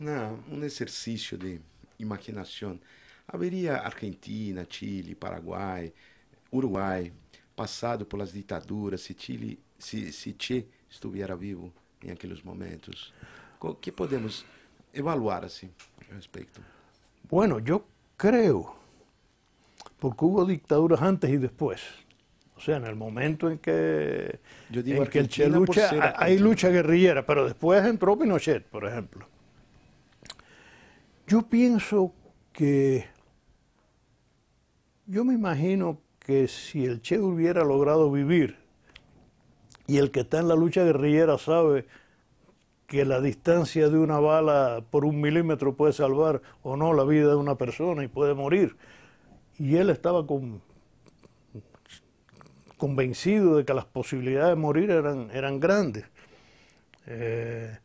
una, un de imaginação haveria Argentina, Chile, Paraguay, Uruguay, passado por las dictaduras, se Chile, se se Che estuviera vivo em aqueles momentos. que podemos evaluar assim al respecto? Bueno, yo creo, porque hubo dictaduras antes e después. O sea, en el momento en que, yo digo en que el Che lucha, hay lucha guerrillera, pero después entró Pinochet, por ejemplo. Yo pienso que, yo me imagino que si el Che hubiera logrado vivir, y el que está en la lucha guerrillera sabe que la distancia de una bala por un milímetro puede salvar o no la vida de una persona y puede morir. Y él estaba convencido de que las posibilidades de morir eran, eran grandes. Eh,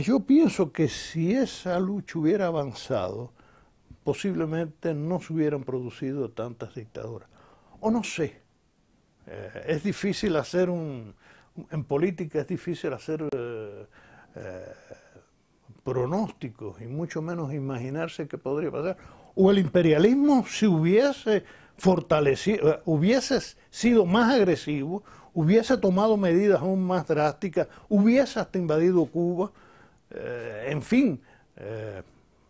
yo pienso que si esa lucha hubiera avanzado, posiblemente no se hubieran producido tantas dictaduras. O no sé. Eh, es difícil hacer un... En política es difícil hacer eh, eh, pronósticos y mucho menos imaginarse qué podría pasar. O el imperialismo si hubiese fortalecido, hubiese sido más agresivo, hubiese tomado medidas aún más drásticas, hubiese hasta invadido Cuba, eh, en fin, eh,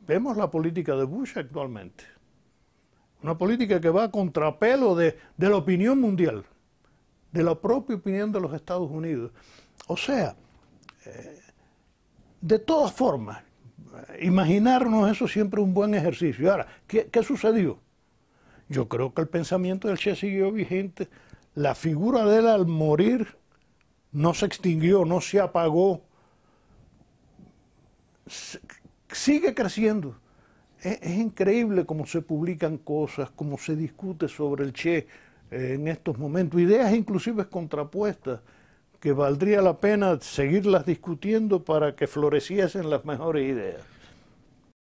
vemos la política de Bush actualmente. Una política que va a contrapelo de, la opinión mundial, de la propia opinión de los Estados Unidos. O sea, eh, de todas formas, imaginarnos eso siempre es un buen ejercicio. Ahora, ¿qué, ¿qué, sucedió? Yo creo que el pensamiento del Che siguió vigente, la figura de él al morir no se extinguió, no se apagó, sigue creciendo. Es, increíble cómo se publican cosas, cómo se discute sobre el Che eh, en estos momentos, ideas inclusive contrapuestas que valdría la pena seguirlas discutiendo para que floreciesen las mejores ideas.